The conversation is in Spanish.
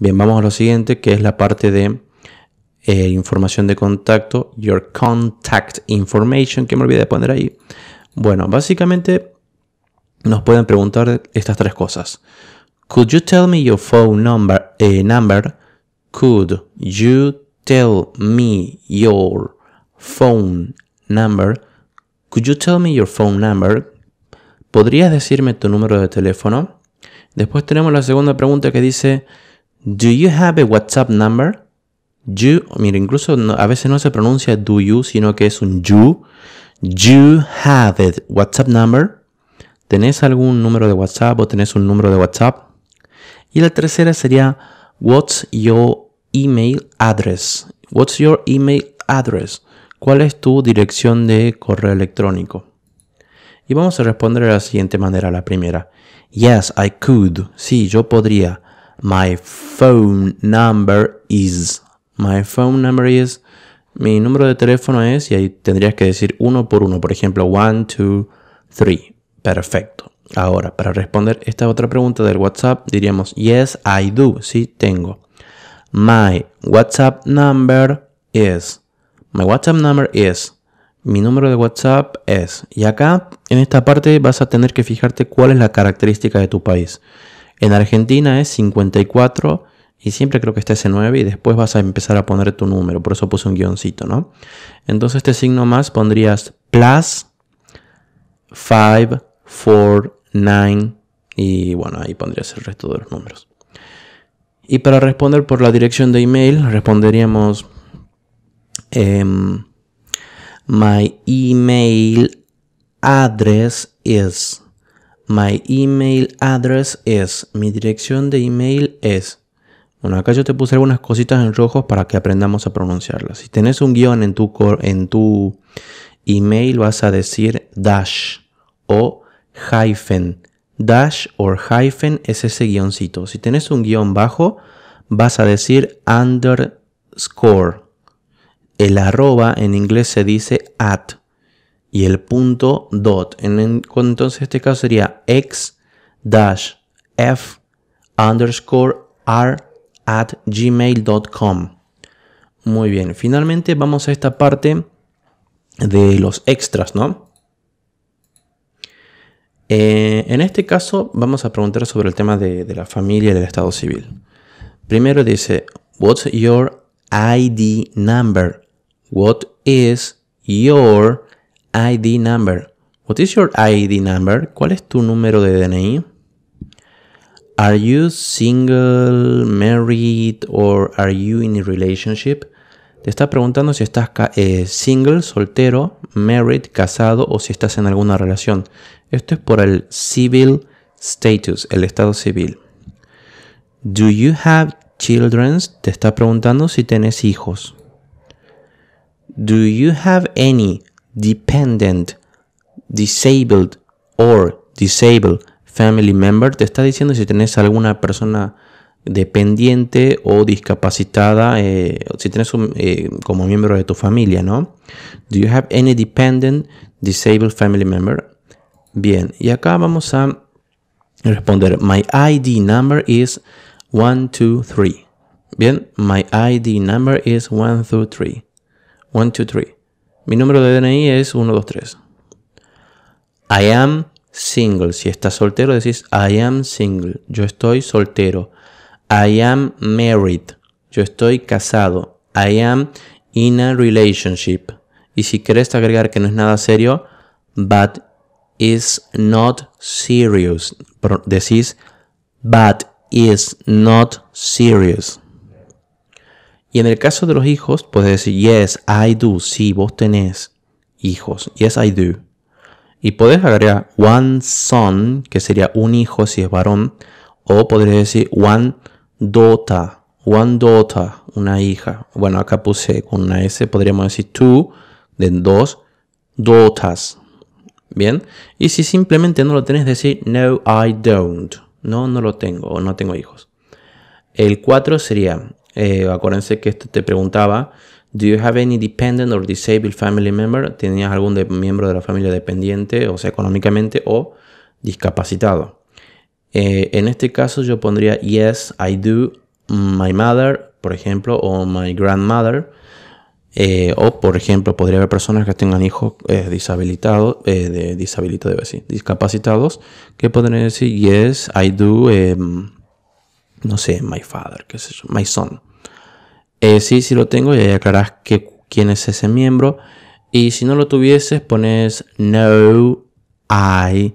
Bien, vamos a lo siguiente, que es la parte de eh, información de contacto, your contact information, que me olvidé de poner ahí. Bueno, básicamente nos pueden preguntar estas tres cosas. Could you tell me your phone number? Eh, number? Could you tell me your phone number? Could you tell me your phone number? ¿Podrías decirme tu número de teléfono? Después tenemos la segunda pregunta que dice Do you have a WhatsApp number? You, mira, incluso a veces no se pronuncia do you, sino que es un you. You have a WhatsApp number. ¿Tenés algún número de WhatsApp o tenés un número de WhatsApp? Y la tercera sería What's your email address? What's your email address? ¿Cuál es tu dirección de correo electrónico? Y vamos a responder de la siguiente manera, la primera. Yes, I could. Sí, yo podría. My phone number is. My phone number is. Mi número de teléfono es. Y ahí tendrías que decir uno por uno. Por ejemplo, one, two, three. Perfecto. Ahora, para responder esta otra pregunta del WhatsApp, diríamos Yes, I do. Sí, tengo. My WhatsApp number is. My WhatsApp number is. Mi número de WhatsApp es. Y acá, en esta parte, vas a tener que fijarte cuál es la característica de tu país. En Argentina es 54 y siempre creo que está ese 9 y después vas a empezar a poner tu número, por eso puse un guioncito, ¿no? Entonces este signo más pondrías plus 549 y bueno, ahí pondrías el resto de los números. Y para responder por la dirección de email, responderíamos em, my email address is My email address is. Mi dirección de email es. Bueno, acá yo te puse algunas cositas en rojos para que aprendamos a pronunciarlas. Si tenés un guión en tu, en tu email, vas a decir dash o hyphen. Dash o hyphen es ese guioncito. Si tenés un guión bajo, vas a decir underscore. El arroba en inglés se dice at y el punto dot. En, entonces este caso sería x f underscore r at gmail.com. Muy bien, finalmente vamos a esta parte de los extras, ¿no? Eh, en este caso vamos a preguntar sobre el tema de, la familia y del estado civil. Primero dice, what's your ID number? What is your ID number. What is your ID number? ¿Cuál es tu número de DNI? Are you single, married or are you in a relationship? Te está preguntando si estás eh, single, soltero, married, casado o si estás en alguna relación. Esto es por el civil status, el estado civil. Do you have children? Te está preguntando si tienes hijos. Do you have any? dependent, disabled or disabled family member. Te está diciendo si tenés alguna persona dependiente o discapacitada, eh, si tenés un, eh, como miembro de tu familia, ¿no? Do you have any dependent disabled family member? Bien, y acá vamos a responder. My ID number is 123. Bien, my ID number is 123. 123. Mi número de DNI es 123. I am single. Si estás soltero, decís I am single. Yo estoy soltero. I am married. Yo estoy casado. I am in a relationship. Y si querés agregar que no es nada serio, but is not serious. Decís but is not serious. Y en el caso de los hijos, puedes decir, yes, I do. si vos tenés hijos. Yes, I do. Y podés agregar one son, que sería un hijo si es varón. O podrías decir one daughter. One daughter, una hija. Bueno, acá puse con una S, podríamos decir two, de dos, daughters. Bien. Y si simplemente no lo tenés, decir no, I don't. No, no lo tengo o no tengo hijos. El 4 sería eh, acuérdense que este te preguntaba, ¿Do you have any dependent or disabled family member? ¿Tenías algún miembro de la familia dependiente, o sea, económicamente o discapacitado? Eh, en este caso yo pondría yes, I do, my mother, por ejemplo, o my grandmother. Eh, o, por ejemplo, podría haber personas que tengan hijos eh, de, discapacitados, que podrían decir, yes, I do, em, no sé, my father, qué es yo, my son. Eh, sí, sí lo tengo y ahí aclarás quién es ese miembro. Y si no lo tuvieses, pones no I